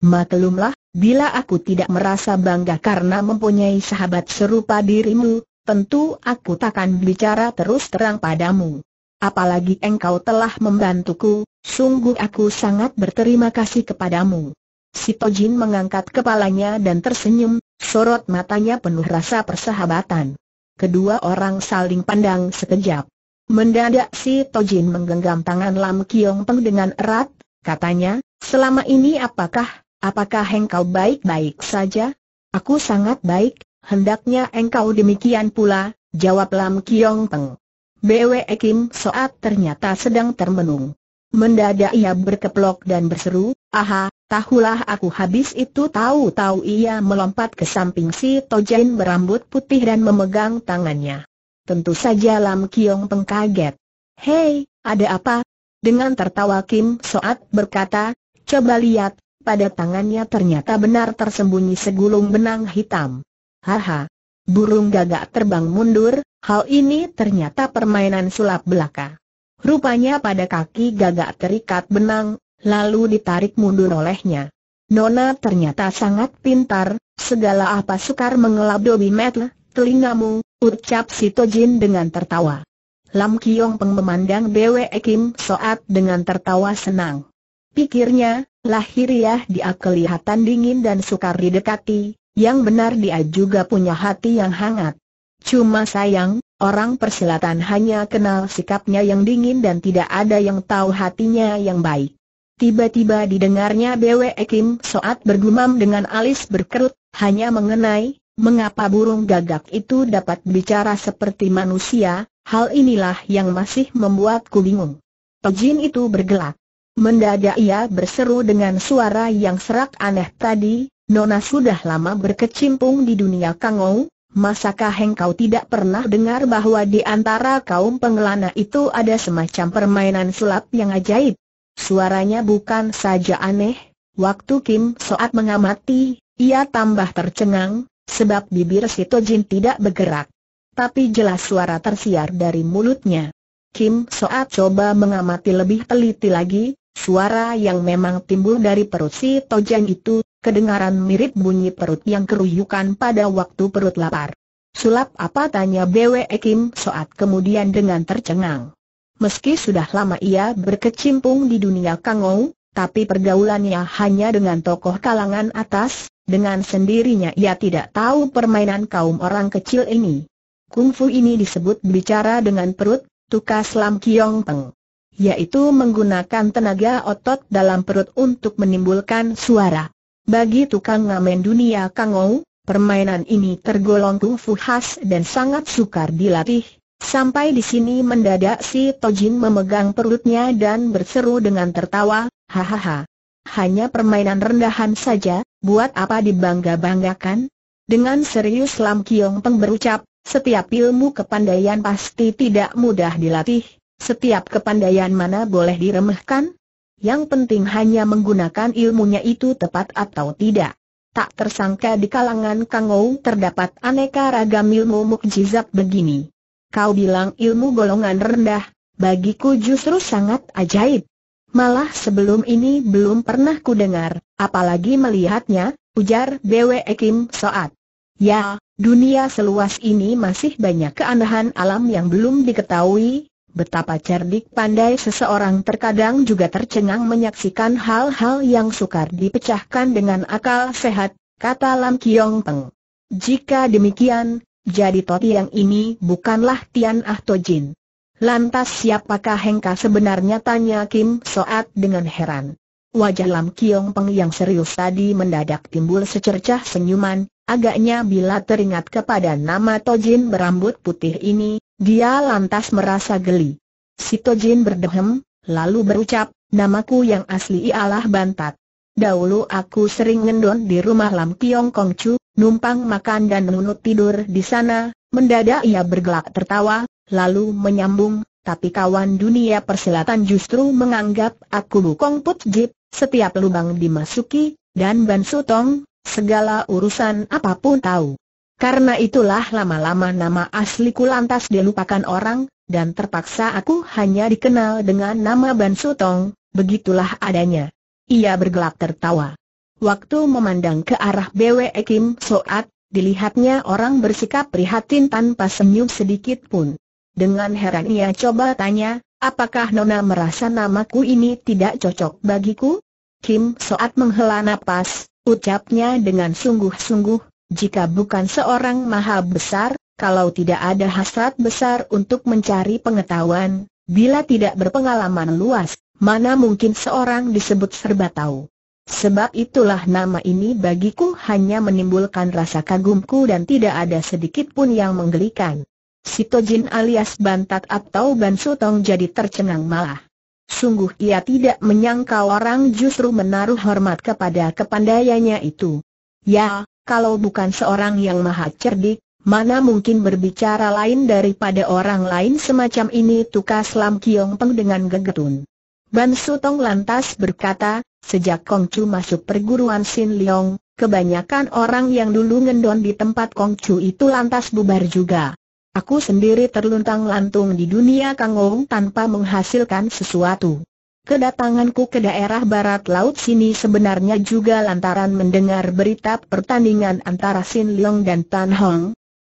Maklumlah, bila aku tidak merasa bangga karena mempunyai sahabat serupa dirimu, tentu aku takkan bicara terus terang padamu. Apalagi engkau telah membantuku, sungguh aku sangat berterima kasih kepadamu. Si Tojin mengangkat kepalanya dan tersenyum, sorot matanya penuh rasa persahabatan. Kedua orang saling pandang sekejap. Mendadak si Tojin menggenggam tangan Lam Kiong Peng dengan erat, katanya, selama ini apakah, apakah engkau baik-baik saja? Aku sangat baik, hendaknya engkau demikian pula, jawab Lam Kiong Peng. Bwe Kim Soat ternyata sedang termenung. Mendadak ia berkeplok dan berseru, aha, Tahulah aku habis itu tahu-tahu ia melompat ke samping si Tojin berambut putih dan memegang tangannya. Tentu saja Lam Kiong pengkaget. Hei, ada apa? Dengan tertawa Kim Soat berkata, coba lihat, pada tangannya ternyata benar tersembunyi segulung benang hitam. Haha, burung gagak terbang mundur, hal ini ternyata permainan sulap belaka. Rupanya pada kaki gagak terikat benang, lalu ditarik mundur olehnya. Nona ternyata sangat pintar, segala apa sukar mengelap dobi metle, telingamu, ucap si Tojin dengan tertawa. Lam Kiong Peng memandang Bwe Kim Soat dengan tertawa senang. Pikirnya, lahiriah ya dia kelihatan dingin dan sukar didekati, yang benar dia juga punya hati yang hangat. Cuma sayang, orang persilatan hanya kenal sikapnya yang dingin dan tidak ada yang tahu hatinya yang baik. Tiba-tiba didengarnya Bwe Kim Soat bergumam dengan alis berkerut, hanya mengenai, mengapa burung gagak itu dapat bicara seperti manusia, hal inilah yang masih membuatku bingung. Pejin itu bergelak. Mendadak ia berseru dengan suara yang serak aneh tadi, Nona sudah lama berkecimpung di dunia kangou, Masakah engkau tidak pernah dengar bahwa di antara kaum pengelana itu ada semacam permainan sulap yang ajaib? Suaranya bukan saja aneh, waktu Kim Soat mengamati, ia tambah tercengang, sebab bibir Sito Jin tidak bergerak. Tapi jelas suara tersiar dari mulutnya. Kim Soat coba mengamati lebih teliti lagi, suara yang memang timbul dari perut Si Jin itu, kedengaran mirip bunyi perut yang keruyukan pada waktu perut lapar. Sulap apa tanya BWE Kim Soat kemudian dengan tercengang meski sudah lama ia berkecimpung di dunia kangou, tapi pergaulannya hanya dengan tokoh kalangan atas, dengan sendirinya ia tidak tahu permainan kaum orang kecil ini. Kungfu ini disebut bicara dengan perut, tukas lam kiong peng yaitu menggunakan tenaga otot dalam perut untuk menimbulkan suara. Bagi tukang ngamen dunia kangou, permainan ini tergolong kungfu khas dan sangat sukar dilatih, Sampai di sini mendadak si Tojin memegang perutnya dan berseru dengan tertawa, hahaha. Hanya permainan rendahan saja, buat apa dibangga-banggakan? Dengan serius Lam Kiong Peng berucap, setiap ilmu kepandaian pasti tidak mudah dilatih, setiap kepandaian mana boleh diremehkan? Yang penting hanya menggunakan ilmunya itu tepat atau tidak. Tak tersangka di kalangan Kangou terdapat aneka ragam ilmu mukjizat begini. Kau bilang ilmu golongan rendah, bagiku justru sangat ajaib. Malah sebelum ini belum pernah kudengar, apalagi melihatnya, ujar Bwe Kim Soat. Ya, dunia seluas ini masih banyak keanehan alam yang belum diketahui, betapa cerdik pandai seseorang terkadang juga tercengang menyaksikan hal-hal yang sukar dipecahkan dengan akal sehat, kata Lam Kiong Peng. Jika demikian, jadi Toti yang ini bukanlah Tian Ah Tojin. Lantas siapakah Hengka sebenarnya tanya Kim Soat dengan heran. Wajah Lam Kiong Peng yang serius tadi mendadak timbul secercah senyuman, agaknya bila teringat kepada nama Tojin berambut putih ini, dia lantas merasa geli. Si Tojin berdehem, lalu berucap, namaku yang asli ialah Bantat. Dahulu aku sering ngendon di rumah Lam Kiong Kong Chu, numpang makan dan menunut tidur di sana, mendadak ia bergelak tertawa, lalu menyambung, tapi kawan dunia persilatan justru menganggap aku bukong put setiap lubang dimasuki, dan Bansutong, segala urusan apapun tahu. Karena itulah lama-lama nama asliku lantas dilupakan orang, dan terpaksa aku hanya dikenal dengan nama Bansutong. begitulah adanya. Ia bergelak tertawa. Waktu memandang ke arah BW Kim Soat, dilihatnya orang bersikap prihatin tanpa senyum sedikit pun. Dengan heran ia coba tanya, apakah Nona merasa namaku ini tidak cocok bagiku? Kim Soat menghela nafas, ucapnya dengan sungguh-sungguh, jika bukan seorang maha besar, kalau tidak ada hasrat besar untuk mencari pengetahuan, bila tidak berpengalaman luas, mana mungkin seorang disebut serba tahu. Sebab itulah nama ini bagiku hanya menimbulkan rasa kagumku dan tidak ada sedikit pun yang menggelikan. Sitojin alias Bantat atau Bansutong jadi tercengang malah. Sungguh ia tidak menyangka orang justru menaruh hormat kepada kepandaiannya itu. Ya, kalau bukan seorang yang maha cerdik, mana mungkin berbicara lain daripada orang lain semacam ini tukas Lam Kiong Peng dengan gegetun. Bansutong lantas berkata, Sejak Kong Chu masuk perguruan Sin Leong, kebanyakan orang yang dulu ngendon di tempat Kong Chu itu lantas bubar juga. Aku sendiri terluntang-lantung di dunia Kangong tanpa menghasilkan sesuatu. Kedatanganku ke daerah barat laut sini sebenarnya juga lantaran mendengar berita pertandingan antara Sin Leong dan Tan Hong.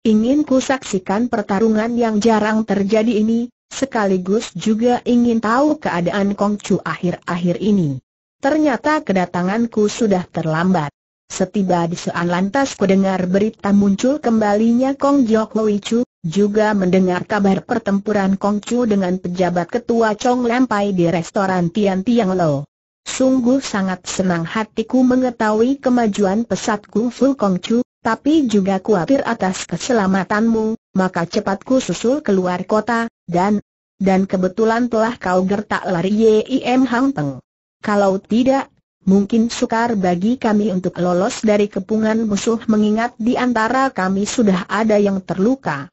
Ingin ku saksikan pertarungan yang jarang terjadi ini, sekaligus juga ingin tahu keadaan Kong Chu akhir-akhir ini. Ternyata kedatanganku sudah terlambat. Setiba di sean lantas kudengar berita muncul kembalinya Kong Jok Hui Chu, juga mendengar kabar pertempuran Kong Chu dengan pejabat ketua Chong Lampai di restoran Tian Tiang Lo. Sungguh sangat senang hatiku mengetahui kemajuan pesat Kung Fu Kong Chu, tapi juga khawatir atas keselamatanmu, maka cepatku susul keluar kota, dan, dan kebetulan telah kau gertak lari Yim Hang Peng. Kalau tidak, mungkin sukar bagi kami untuk lolos dari kepungan musuh mengingat di antara kami sudah ada yang terluka.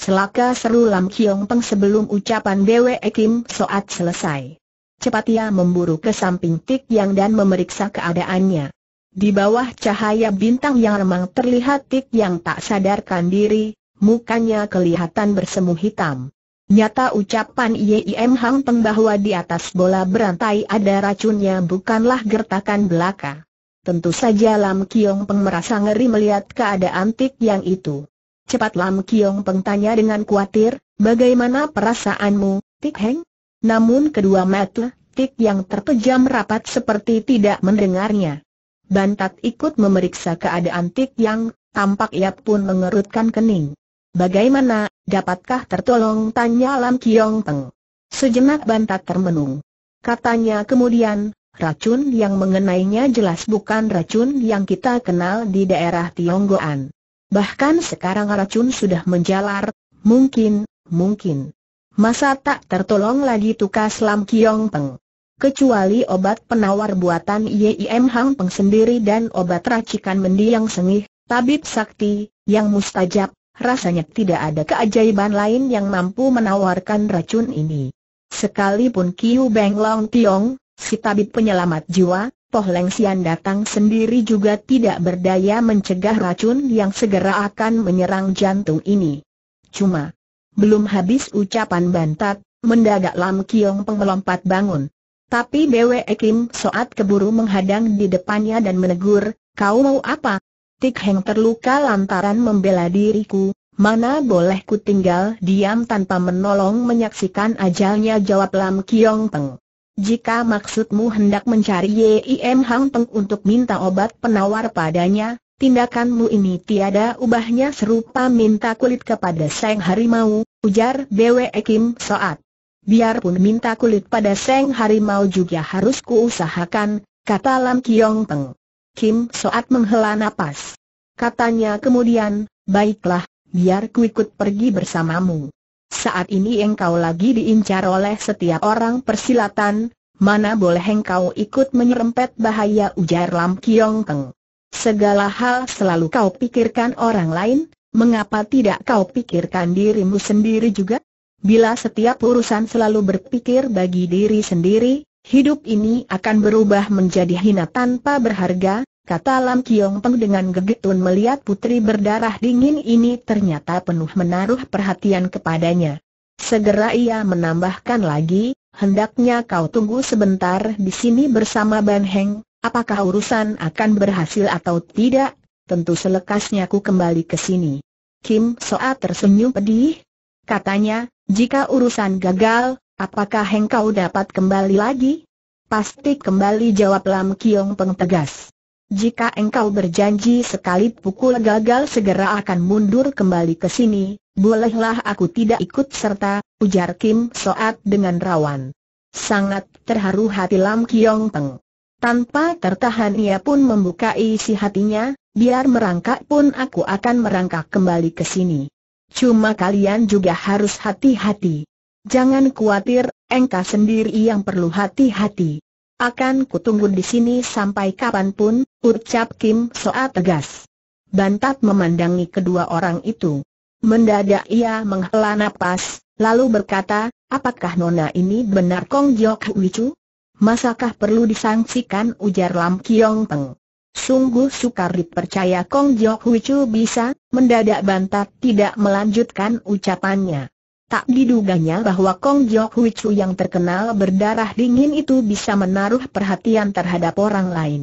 Celaka seru Lam Kiong Peng sebelum ucapan Dewe Ekim Soat selesai. Cepat ia memburu ke samping Tik Yang dan memeriksa keadaannya. Di bawah cahaya bintang yang remang terlihat Tik Yang tak sadarkan diri, mukanya kelihatan bersemu hitam. Nyata ucapan Yim Hang Peng bahwa di atas bola berantai ada racunnya bukanlah gertakan belaka. Tentu saja Lam Kiong Peng merasa ngeri melihat keadaan tik yang itu. Cepat Lam Kiong Peng tanya dengan khawatir, bagaimana perasaanmu, Tik Heng? Namun kedua mata, Tik yang terpejam rapat seperti tidak mendengarnya. Bantat ikut memeriksa keadaan Tik yang, tampak ia pun mengerutkan kening. Bagaimana, Dapatkah tertolong? Tanya Lam Kiong Teng. Sejenak bantat termenung. Katanya kemudian, racun yang mengenainya jelas bukan racun yang kita kenal di daerah Tionggoan. Bahkan sekarang racun sudah menjalar, mungkin, mungkin. Masa tak tertolong lagi tukas Lam Kiong Teng. Kecuali obat penawar buatan Yim Hang Peng sendiri dan obat racikan mendiang sengih, tabib sakti, yang mustajab, Rasanya tidak ada keajaiban lain yang mampu menawarkan racun ini. Sekalipun Kiu Beng Long Tiong, si tabib penyelamat jiwa, Poh Leng Sian datang sendiri juga tidak berdaya mencegah racun yang segera akan menyerang jantung ini. Cuma, belum habis ucapan bantat, mendadak Lam Kiong pengelompat bangun. Tapi Bwe Kim Soat keburu menghadang di depannya dan menegur, kau mau apa? Tik Heng terluka lantaran membela diriku, mana boleh ku tinggal diam tanpa menolong menyaksikan ajalnya jawab Lam Kiong Peng. Jika maksudmu hendak mencari Yim Hang Peng untuk minta obat penawar padanya, tindakanmu ini tiada ubahnya serupa minta kulit kepada Seng Harimau, ujar Bwe Kim Soat. Biarpun minta kulit pada Seng Harimau juga harus kuusahakan, kata Lam Kiong Peng. Kim Soat menghela nafas, Katanya kemudian, baiklah, biar ku ikut pergi bersamamu. Saat ini engkau lagi diincar oleh setiap orang persilatan, mana boleh engkau ikut menyerempet bahaya ujar Lam Kiong Teng. Segala hal selalu kau pikirkan orang lain, mengapa tidak kau pikirkan dirimu sendiri juga? Bila setiap urusan selalu berpikir bagi diri sendiri, Hidup ini akan berubah menjadi hina tanpa berharga, kata Lam Kiong Peng dengan gegetun melihat putri berdarah dingin ini ternyata penuh menaruh perhatian kepadanya. Segera ia menambahkan lagi, hendaknya kau tunggu sebentar di sini bersama Ban Heng, apakah urusan akan berhasil atau tidak, tentu selekasnya ku kembali ke sini. Kim Soa tersenyum pedih. Katanya, jika urusan gagal, Apakah engkau dapat kembali lagi? Pasti kembali jawab Lam Kiong Peng tegas. Jika engkau berjanji sekali pukul gagal segera akan mundur kembali ke sini, bolehlah aku tidak ikut serta, ujar Kim Soat dengan rawan. Sangat terharu hati Lam Kiong Peng. Tanpa tertahan ia pun membuka isi hatinya, biar merangkak pun aku akan merangkak kembali ke sini. Cuma kalian juga harus hati-hati. Jangan khawatir, engkau sendiri yang perlu hati-hati. Akan kutunggu di sini sampai kapanpun, ucap Kim Soa tegas. Bantat memandangi kedua orang itu. Mendadak ia menghela napas, lalu berkata, apakah nona ini benar Kong Jok Wicu? Masakah perlu disangsikan ujar Lam Kiong Peng? Sungguh sukar dipercaya Kong Jok Wicu bisa, mendadak Bantat tidak melanjutkan ucapannya. Tak diduganya bahwa Kong Jok Hui Chu yang terkenal berdarah dingin itu bisa menaruh perhatian terhadap orang lain.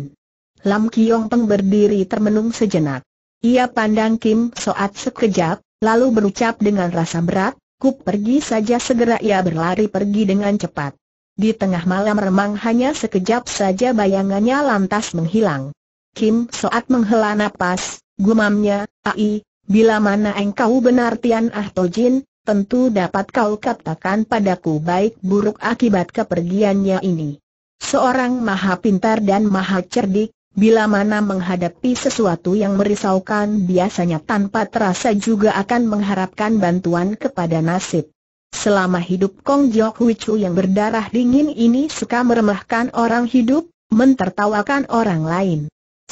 Lam Kiong Peng berdiri termenung sejenak. Ia pandang Kim Soat sekejap, lalu berucap dengan rasa berat, Kup pergi saja segera ia berlari pergi dengan cepat. Di tengah malam remang hanya sekejap saja bayangannya lantas menghilang. Kim Soat menghela nafas, gumamnya, Ai, bila mana engkau benar Tian Ah To Jin? tentu dapat kau katakan padaku baik buruk akibat kepergiannya ini. Seorang maha pintar dan maha cerdik, bila mana menghadapi sesuatu yang merisaukan biasanya tanpa terasa juga akan mengharapkan bantuan kepada nasib. Selama hidup Kong Jok Hui Chu yang berdarah dingin ini suka meremehkan orang hidup, mentertawakan orang lain.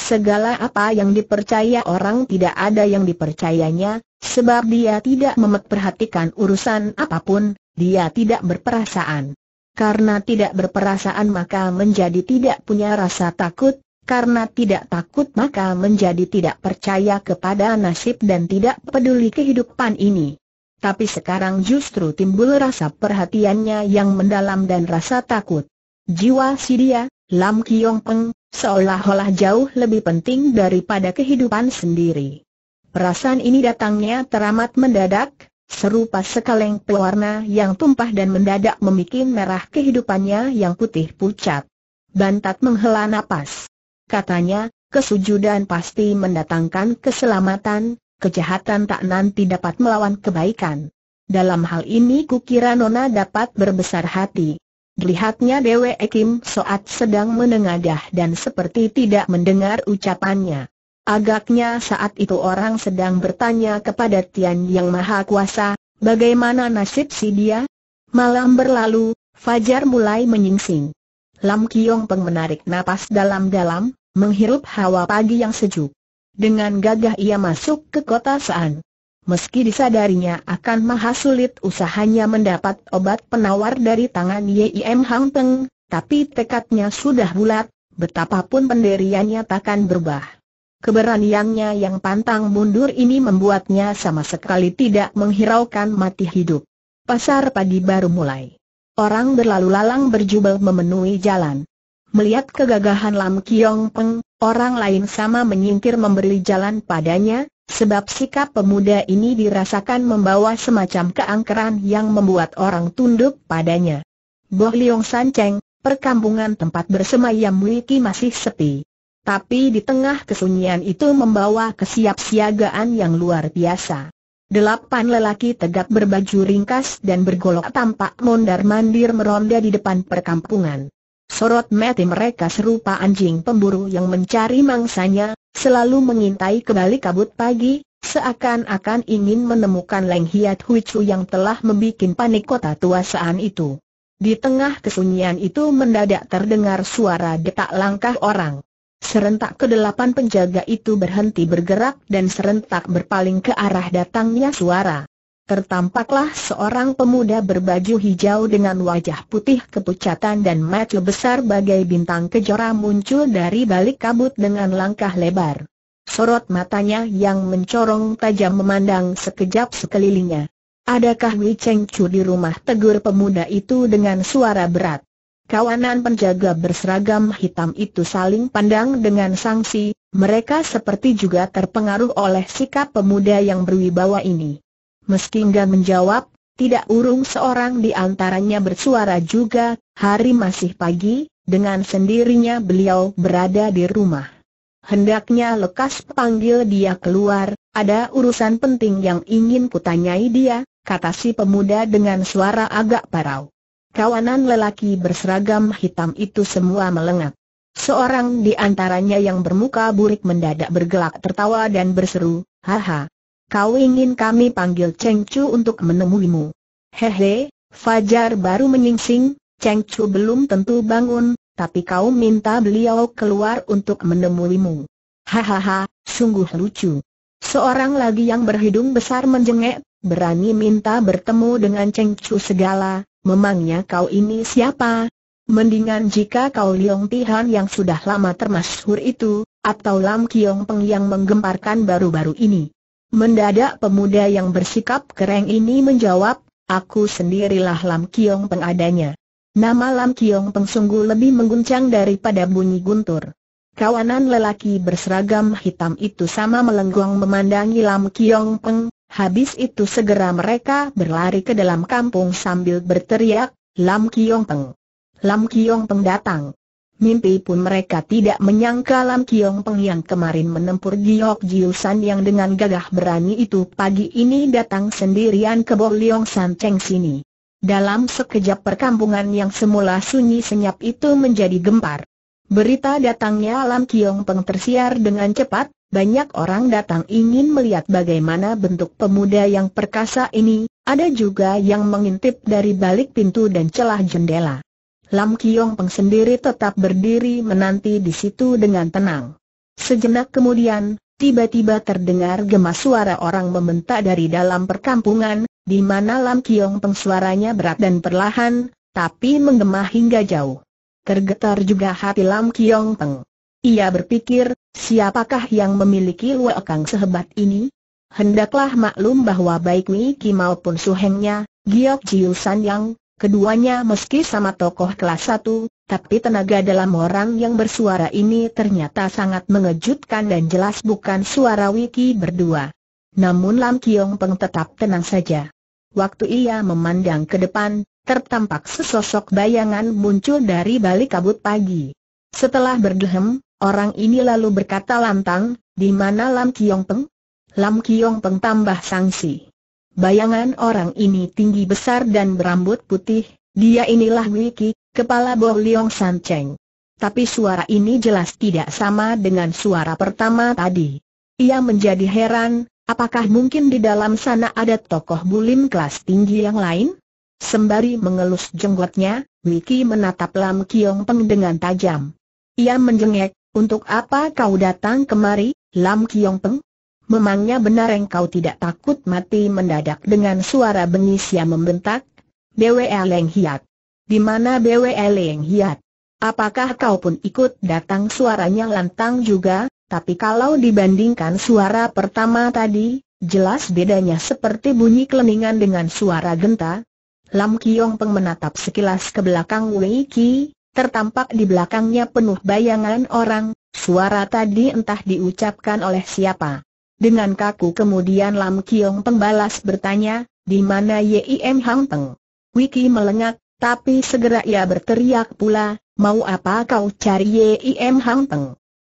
Segala apa yang dipercaya orang tidak ada yang dipercayanya, sebab dia tidak memperhatikan urusan apapun, dia tidak berperasaan. Karena tidak berperasaan maka menjadi tidak punya rasa takut, karena tidak takut maka menjadi tidak percaya kepada nasib dan tidak peduli kehidupan ini. Tapi sekarang justru timbul rasa perhatiannya yang mendalam dan rasa takut. Jiwa si dia, Lam Kiong Peng, Seolah-olah jauh lebih penting daripada kehidupan sendiri. Perasaan ini datangnya teramat mendadak, serupa sekaleng pewarna yang tumpah dan mendadak memikin merah kehidupannya yang putih pucat. Bantat menghela napas. Katanya, kesujudan pasti mendatangkan keselamatan, kejahatan tak nanti dapat melawan kebaikan. Dalam hal ini kukira Nona dapat berbesar hati. Dilihatnya Dewe Ekim Soat sedang menengadah dan seperti tidak mendengar ucapannya. Agaknya saat itu orang sedang bertanya kepada Tian Yang Maha Kuasa, bagaimana nasib si dia? Malam berlalu, Fajar mulai menyingsing. Lam Kiong Peng menarik napas dalam-dalam, menghirup hawa pagi yang sejuk. Dengan gagah ia masuk ke kota Saan. Meski disadarinya akan maha sulit usahanya mendapat obat penawar dari tangan Yim Hang Teng, tapi tekadnya sudah bulat, betapapun pendiriannya takkan berubah. Keberaniannya yang pantang mundur ini membuatnya sama sekali tidak menghiraukan mati hidup. Pasar pagi baru mulai. Orang berlalu lalang berjubel memenuhi jalan. Melihat kegagahan Lam Kiong Peng, orang lain sama menyingkir memberi jalan padanya, Sebab sikap pemuda ini dirasakan membawa semacam keangkeran yang membuat orang tunduk padanya. Boh Liong San Cheng, perkampungan tempat bersemayam Wiki masih sepi. Tapi di tengah kesunyian itu membawa kesiapsiagaan yang luar biasa. Delapan lelaki tegak berbaju ringkas dan bergolok tampak mondar-mandir meronda di depan perkampungan. Sorot mati mereka serupa anjing pemburu yang mencari mangsanya, selalu mengintai kembali kabut pagi, seakan-akan ingin menemukan Leng Hiat Hui Chu yang telah membuat panik kota tua saat itu. Di tengah kesunyian itu mendadak terdengar suara detak langkah orang. Serentak kedelapan penjaga itu berhenti bergerak dan serentak berpaling ke arah datangnya suara tertampaklah seorang pemuda berbaju hijau dengan wajah putih kepucatan dan mata besar bagai bintang kejora muncul dari balik kabut dengan langkah lebar. Sorot matanya yang mencorong tajam memandang sekejap sekelilingnya. Adakah Wei Cheng Chu di rumah tegur pemuda itu dengan suara berat? Kawanan penjaga berseragam hitam itu saling pandang dengan sanksi. mereka seperti juga terpengaruh oleh sikap pemuda yang berwibawa ini. Meski enggan menjawab, tidak urung seorang di antaranya bersuara juga, hari masih pagi, dengan sendirinya beliau berada di rumah. Hendaknya lekas panggil dia keluar, ada urusan penting yang ingin kutanyai dia, kata si pemuda dengan suara agak parau. Kawanan lelaki berseragam hitam itu semua melengat. Seorang di antaranya yang bermuka burik mendadak bergelak tertawa dan berseru, Haha, Kau ingin kami panggil Cheng Chu untuk menemuimu. Hehe, Fajar baru menyingsing, Cheng Chu belum tentu bangun, tapi kau minta beliau keluar untuk menemuimu. Hahaha, sungguh lucu. Seorang lagi yang berhidung besar menjengek, berani minta bertemu dengan Cheng Chu segala, memangnya kau ini siapa? Mendingan jika kau Liong Tihan yang sudah lama termasyhur itu, atau Lam Kiong Peng yang menggemparkan baru-baru ini. Mendadak pemuda yang bersikap kereng ini menjawab, aku sendirilah Lam Kiong Peng adanya. Nama Lam Kiong Peng sungguh lebih mengguncang daripada bunyi guntur. Kawanan lelaki berseragam hitam itu sama melenggong memandangi Lam Kiong Peng, habis itu segera mereka berlari ke dalam kampung sambil berteriak, Lam Kiong Peng. Lam Kiong Peng datang mimpi pun mereka tidak menyangka Lam Kiong Peng yang kemarin menempur Giok Jiusan yang dengan gagah berani itu pagi ini datang sendirian ke Bo San Cheng sini. Dalam sekejap perkampungan yang semula sunyi senyap itu menjadi gempar. Berita datangnya Lam Kiong Peng tersiar dengan cepat, banyak orang datang ingin melihat bagaimana bentuk pemuda yang perkasa ini, ada juga yang mengintip dari balik pintu dan celah jendela. Lam Kiong Peng sendiri tetap berdiri menanti di situ dengan tenang. Sejenak kemudian, tiba-tiba terdengar gemas suara orang membentak dari dalam perkampungan, di mana Lam Kiong Peng suaranya berat dan perlahan, tapi menggema hingga jauh. Tergetar juga hati Lam Kiong Peng. Ia berpikir, siapakah yang memiliki Kang sehebat ini? Hendaklah maklum bahwa baik Kim maupun suhengnya, Giok Jiusan yang Keduanya meski sama tokoh kelas satu, tapi tenaga dalam orang yang bersuara ini ternyata sangat mengejutkan dan jelas bukan suara Wiki berdua. Namun Lam Kiong Peng tetap tenang saja. Waktu ia memandang ke depan, tertampak sesosok bayangan muncul dari balik kabut pagi. Setelah berdehem, orang ini lalu berkata lantang, di mana Lam Kiong Peng? Lam Kiong Peng tambah sanksi. Bayangan orang ini tinggi besar dan berambut putih, dia inilah Wiki, kepala Bo Leong San Cheng. Tapi suara ini jelas tidak sama dengan suara pertama tadi. Ia menjadi heran, apakah mungkin di dalam sana ada tokoh bulim kelas tinggi yang lain? Sembari mengelus jenggotnya, Wiki menatap Lam Kiong Peng dengan tajam. Ia menjengek, untuk apa kau datang kemari, Lam Kiong Peng? memangnya benar engkau tidak takut mati mendadak dengan suara bengis yang membentak? Bwe Leng Hiat. Di mana Bwe Leng Hiat? Apakah kau pun ikut datang suaranya lantang juga, tapi kalau dibandingkan suara pertama tadi, jelas bedanya seperti bunyi keleningan dengan suara genta. Lam Kiong Peng menatap sekilas ke belakang Wei Ki, tertampak di belakangnya penuh bayangan orang, suara tadi entah diucapkan oleh siapa. Dengan kaku kemudian Lam Kiong pembalas bertanya, di mana Yim Hang Teng? Wiki melengak, tapi segera ia berteriak pula, mau apa kau cari Yim Hang Teng?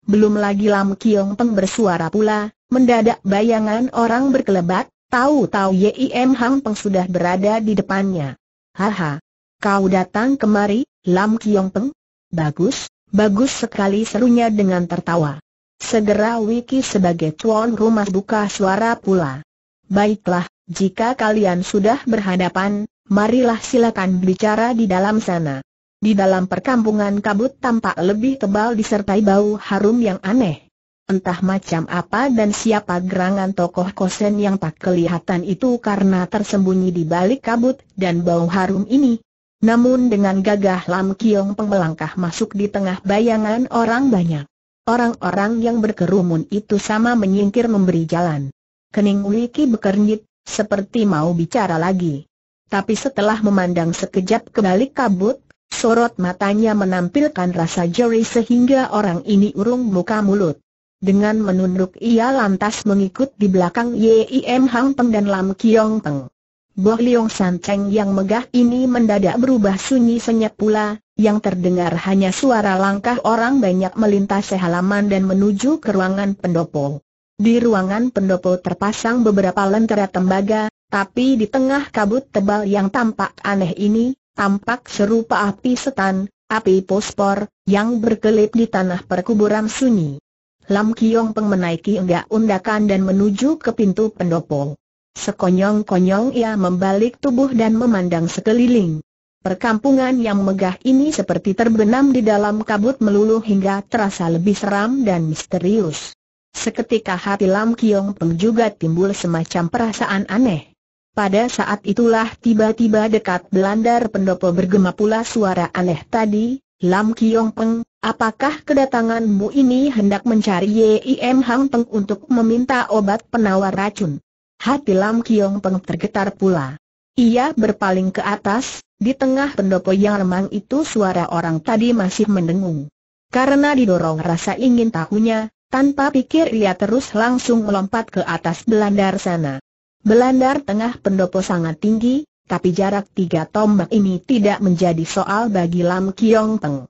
Belum lagi Lam Kiong Peng bersuara pula, mendadak bayangan orang berkelebat, tahu-tahu Yim Hang Peng sudah berada di depannya. Haha, kau datang kemari, Lam Kiong Peng? Bagus, bagus sekali serunya dengan tertawa. Segera Wiki sebagai tuan rumah buka suara pula. Baiklah, jika kalian sudah berhadapan, marilah silakan bicara di dalam sana. Di dalam perkampungan kabut tampak lebih tebal disertai bau harum yang aneh. Entah macam apa dan siapa gerangan tokoh kosen yang tak kelihatan itu karena tersembunyi di balik kabut dan bau harum ini. Namun dengan gagah Lam Kiong pengelangkah masuk di tengah bayangan orang banyak. Orang-orang yang berkerumun itu sama menyingkir memberi jalan. Kening Wiki bekernyit, seperti mau bicara lagi. Tapi setelah memandang sekejap ke balik kabut, sorot matanya menampilkan rasa jeri sehingga orang ini urung muka mulut. Dengan menunduk ia lantas mengikut di belakang Yim Hang Peng dan Lam Kiong Peng. Boh Liong San Cheng yang megah ini mendadak berubah sunyi senyap pula, yang terdengar hanya suara langkah orang banyak melintasi halaman dan menuju ke ruangan pendopo. Di ruangan pendopo terpasang beberapa lentera tembaga, tapi di tengah kabut tebal yang tampak aneh ini, tampak serupa api setan, api pospor, yang berkelip di tanah perkuburan sunyi. Lam Kiong Peng menaiki undak-undakan dan menuju ke pintu pendopo. Sekonyong-konyong ia membalik tubuh dan memandang sekeliling. Perkampungan yang megah ini seperti terbenam di dalam kabut melulu hingga terasa lebih seram dan misterius. Seketika hati Lam Kiong Peng juga timbul semacam perasaan aneh. Pada saat itulah tiba-tiba dekat belandar pendopo bergema pula suara aneh tadi, Lam Kiong Peng, apakah kedatanganmu ini hendak mencari Yim Hang Peng untuk meminta obat penawar racun? Hati Lam Kiong Peng tergetar pula. Ia berpaling ke atas, di tengah pendopo yang remang itu suara orang tadi masih mendengung. Karena didorong rasa ingin tahunya, tanpa pikir ia terus langsung melompat ke atas belandar sana. Belandar tengah pendopo sangat tinggi, tapi jarak tiga tombak ini tidak menjadi soal bagi Lam Kiong Peng.